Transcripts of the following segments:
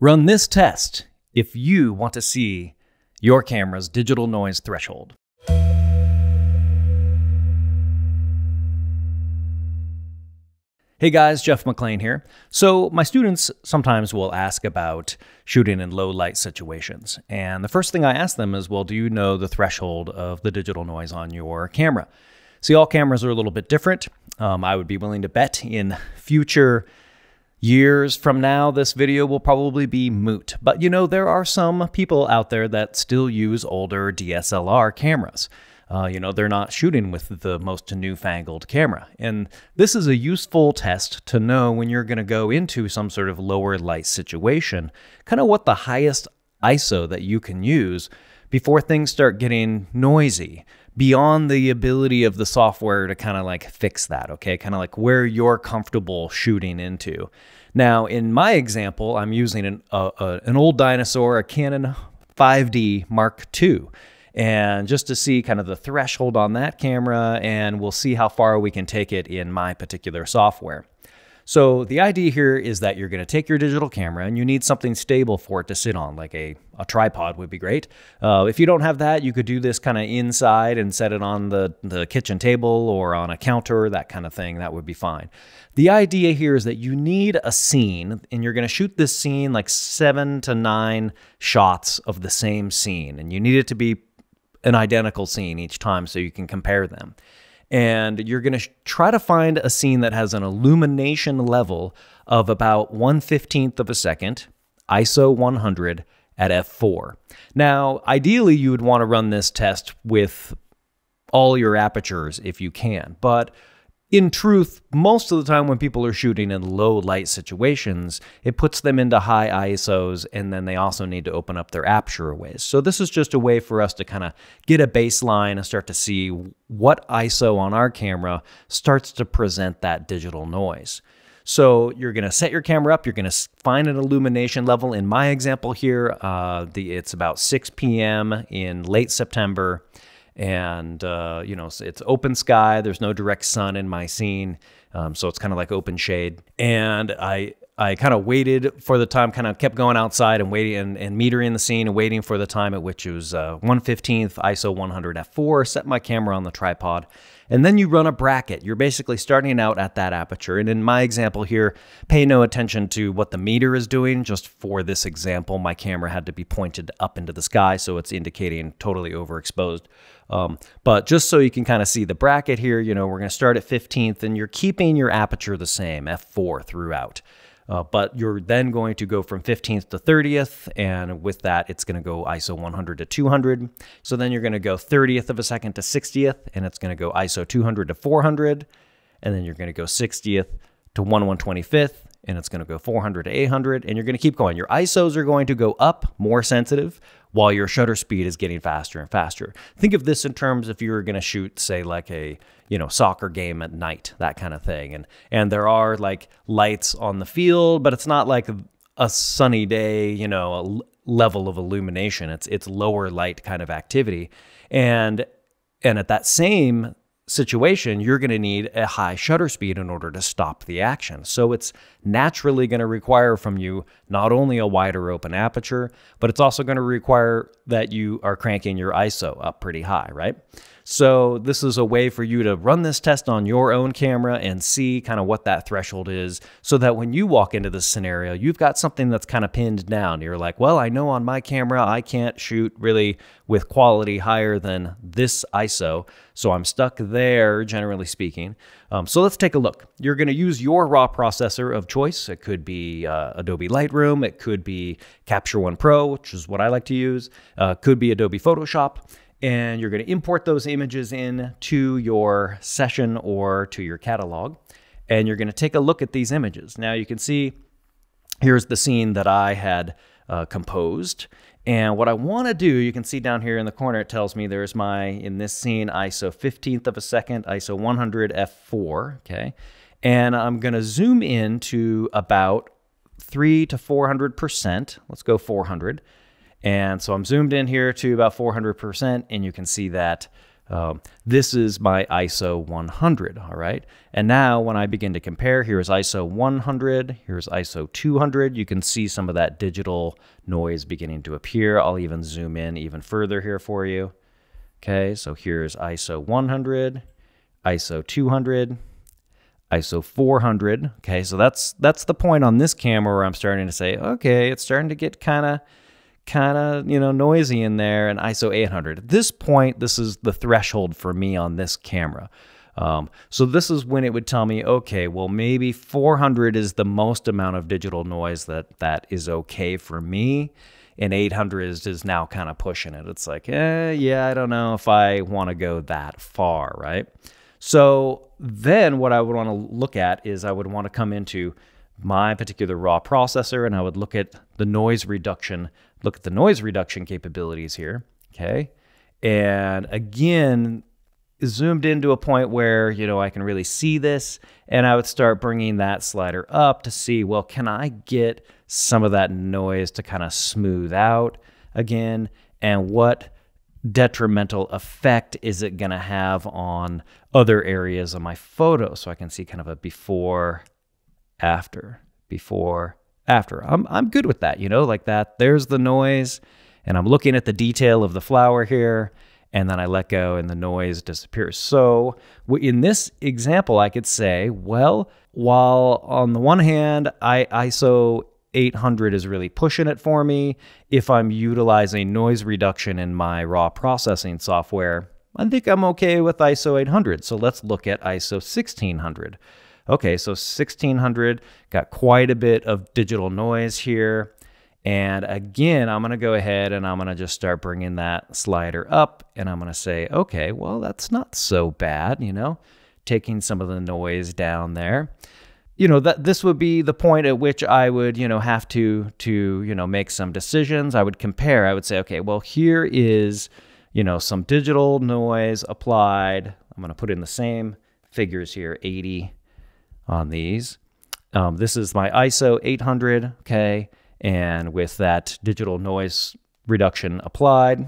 Run this test if you want to see your camera's digital noise threshold. Hey guys, Jeff McLean here. So, my students sometimes will ask about shooting in low light situations. And the first thing I ask them is, well, do you know the threshold of the digital noise on your camera? See, all cameras are a little bit different. Um, I would be willing to bet in future Years from now, this video will probably be moot, but you know, there are some people out there that still use older DSLR cameras. Uh, you know, they're not shooting with the most newfangled camera. And this is a useful test to know when you're going to go into some sort of lower light situation, kind of what the highest ISO that you can use before things start getting noisy, beyond the ability of the software to kind of like fix that, okay? Kind of like where you're comfortable shooting into. Now, in my example, I'm using an, an old dinosaur, a Canon 5D Mark II and just to see kind of the threshold on that camera, and we'll see how far we can take it in my particular software. So the idea here is that you're going to take your digital camera and you need something stable for it to sit on, like a, a tripod would be great. Uh, if you don't have that, you could do this kind of inside and set it on the, the kitchen table or on a counter, that kind of thing. That would be fine. The idea here is that you need a scene and you're going to shoot this scene like seven to nine shots of the same scene. And you need it to be an identical scene each time so you can compare them and you're going to sh- try to find a scene that has an illumination level of about 1 15th of a second, ISO 100 at f4. Now, ideally, you would want to run this test with all your apertures if you can, but in truth, most of the time when people are shooting in low light situations, it puts them into high ISOs, and then they also need to open up their aperture ways. So this is just a way for us to kind of get a baseline and start to see what ISO on our camera starts to present that digital noise. So you're going to set your camera up. You're going to find an illumination level. In my example here, uh, the, it's about 6 p.m. in late September and uh, you know it's open sky. There's no direct sun in my scene, um, so it's kind of like open shade. And I I kind of waited for the time, kind of kept going outside and waiting and, and metering the scene and waiting for the time at which it was uh, 115th ISO 100 f4, set my camera on the tripod, and then you run a bracket. You're basically starting out at that aperture. And in my example here, pay no attention to what the meter is doing. Just for this example, my camera had to be pointed up into the sky, so it's indicating totally overexposed. Um, but just so you can kind of see the bracket here, you know, we're going to start at 15th, and you're keeping your aperture the same, f4 throughout. Uh, but you're then going to go from 15th to 30th, and with that, it's going to go ISO 100 to 200. So then you're going to go 30th of a second to 60th, and it's going to go ISO 200 to 400, and then you're going to go 60th to 1 125th, and it's going to go 400 to 800 and you're going to keep going. Your ISOs are going to go up more sensitive while your shutter speed is getting faster and faster. Think of this in terms if you were going to shoot say like a, you know, soccer game at night, that kind of thing. And and there are like lights on the field, but it's not like a sunny day, you know, level of illumination. It's it's lower light kind of activity. And and at that same situation, you're going to need a high shutter speed in order to stop the action. So it's naturally going to require from you not only a wider open aperture, but it's also going to require that you are cranking your ISO up pretty high, right? So this is a way for you to run this test on your own camera and see kind of what that threshold is so that when you walk into this scenario, you've got something that's kind of pinned down. You're like, well, I know on my camera, I can't shoot really with quality higher than this ISO. So I'm stuck there, generally speaking. Um, so let's take a look. You're going to use your raw processor of choice. It could be uh, Adobe Lightroom. It could be Capture One Pro, which is what I like to use. Uh, could be Adobe Photoshop and you're going to import those images in to your session or to your catalog and you're going to take a look at these images now you can see here's the scene that i had uh, composed and what i want to do you can see down here in the corner it tells me there's my in this scene iso 15th of a second iso 100 f4 okay and i'm going to zoom in to about three to 400 percent let's go 400 and so I'm zoomed in here to about 400%, and you can see that um, this is my ISO 100, all right? And now when I begin to compare, here is ISO 100, here's ISO 200. You can see some of that digital noise beginning to appear. I'll even zoom in even further here for you. Okay, so here's ISO 100, ISO 200, ISO 400. Okay, so that's that's the point on this camera where I'm starting to say, okay, it's starting to get kind of – kind of, you know, noisy in there and ISO 800. At this point, this is the threshold for me on this camera. Um, so this is when it would tell me, okay, well, maybe 400 is the most amount of digital noise that that is okay for me. And 800 is, is now kind of pushing it. It's like, eh, yeah, I don't know if I want to go that far, right? So then what I would want to look at is I would want to come into my particular raw processor and I would look at the noise reduction, look at the noise reduction capabilities here, okay? And again, zoomed in to a point where, you know, I can really see this and I would start bringing that slider up to see, well, can I get some of that noise to kind of smooth out again? And what detrimental effect is it going to have on other areas of my photo? So I can see kind of a before after, before, after. I'm, I'm good with that, you know, like that. There's the noise, and I'm looking at the detail of the flower here, and then I let go and the noise disappears. So in this example, I could say, well, while on the one hand, I ISO 800 is really pushing it for me, if I'm utilizing noise reduction in my raw processing software, I think I'm okay with ISO 800. So let's look at ISO 1600. Okay, so 1600 got quite a bit of digital noise here. And again, I'm going to go ahead and I'm going to just start bringing that slider up and I'm going to say, okay, well, that's not so bad, you know, taking some of the noise down there. You know, that this would be the point at which I would, you know, have to to, you know, make some decisions. I would compare. I would say, okay, well, here is, you know, some digital noise applied. I'm going to put in the same figures here, 80 on these. Um, this is my ISO 800, okay, and with that digital noise reduction applied,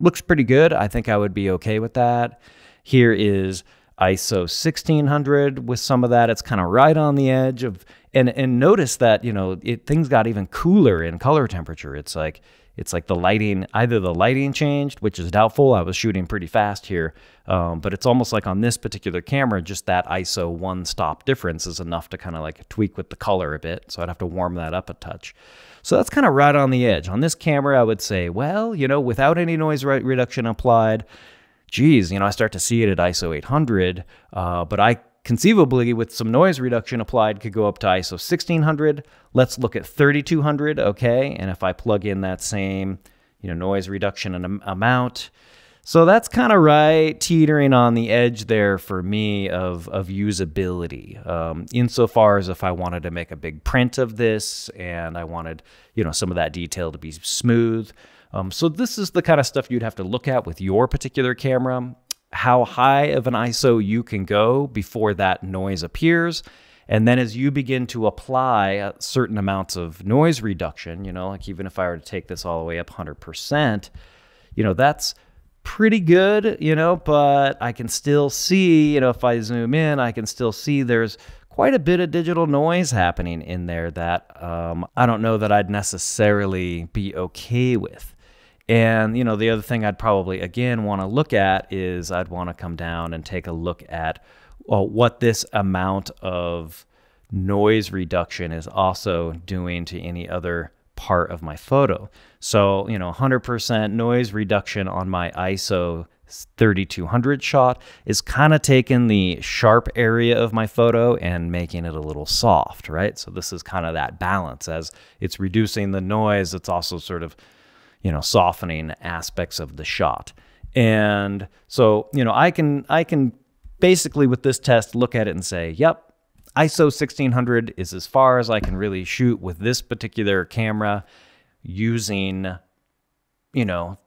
looks pretty good. I think I would be okay with that. Here is ISO 1600 with some of that. It's kind of right on the edge of, and and notice that you know it, things got even cooler in color temperature. It's like it's like the lighting, either the lighting changed, which is doubtful. I was shooting pretty fast here, um, but it's almost like on this particular camera, just that ISO one stop difference is enough to kind of like tweak with the color a bit. So I'd have to warm that up a touch. So that's kind of right on the edge. On this camera, I would say, well, you know, without any noise reduction applied, geez, you know, I start to see it at ISO 800, uh, but I conceivably with some noise reduction applied could go up to ISO 1600. Let's look at 3200, okay? And if I plug in that same, you know, noise reduction and amount, so that's kind of right, teetering on the edge there for me of, of usability, um, insofar as if I wanted to make a big print of this and I wanted, you know, some of that detail to be smooth. Um, so this is the kind of stuff you'd have to look at with your particular camera how high of an ISO you can go before that noise appears. And then as you begin to apply certain amounts of noise reduction, you know, like even if I were to take this all the way up 100%, you know, that's pretty good, you know, but I can still see, you know, if I zoom in, I can still see there's quite a bit of digital noise happening in there that um, I don't know that I'd necessarily be okay with. And you know, the other thing I'd probably again want to look at is I'd want to come down and take a look at well, uh, what this amount of noise reduction is also doing to any other part of my photo. So, you know, 100% noise reduction on my ISO 3200 shot is kind of taking the sharp area of my photo and making it a little soft, right? So this is kind of that balance as it's reducing the noise, it's also sort of you know, softening aspects of the shot. And so, you know, I can I can basically with this test look at it and say, yep, ISO 1600 is as far as I can really shoot with this particular camera using, you know,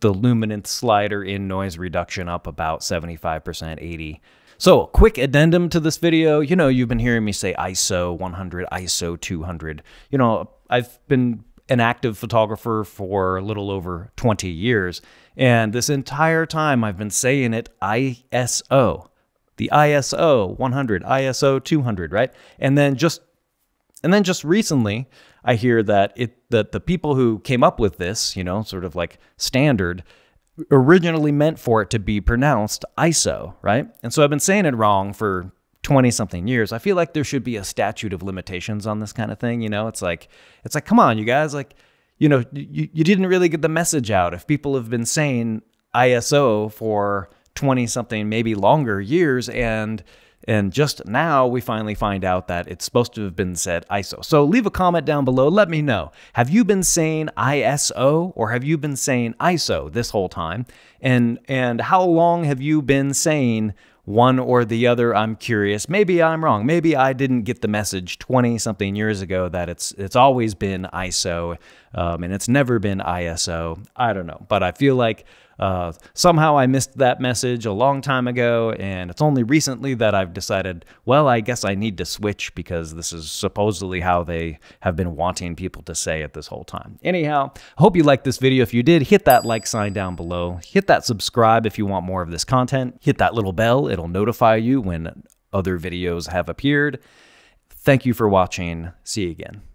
the luminance slider in noise reduction up about 75%, 80. So quick addendum to this video, you know, you've been hearing me say ISO 100, ISO 200, you know, I've been an active photographer for a little over 20 years. And this entire time I've been saying it ISO, the ISO 100, ISO 200, right? And then just and then just recently I hear that it that the people who came up with this, you know, sort of like standard originally meant for it to be pronounced ISO, right? And so I've been saying it wrong for 20 something years i feel like there should be a statute of limitations on this kind of thing you know it's like it's like come on you guys like you know you, you didn't really get the message out if people have been saying iso for 20 something maybe longer years and and just now we finally find out that it's supposed to have been said ISO. So leave a comment down below. Let me know. Have you been saying ISO or have you been saying ISO this whole time? And and how long have you been saying one or the other. I'm curious. Maybe I'm wrong. Maybe I didn't get the message 20 something years ago that it's it's always been ISO um, and it's never been ISO. I don't know, but I feel like uh, somehow I missed that message a long time ago, and it's only recently that I've decided, well, I guess I need to switch because this is supposedly how they have been wanting people to say it this whole time. Anyhow, hope you liked this video. If you did, hit that like sign down below. Hit that subscribe if you want more of this content. Hit that little bell. It'll notify you when other videos have appeared. Thank you for watching. See you again.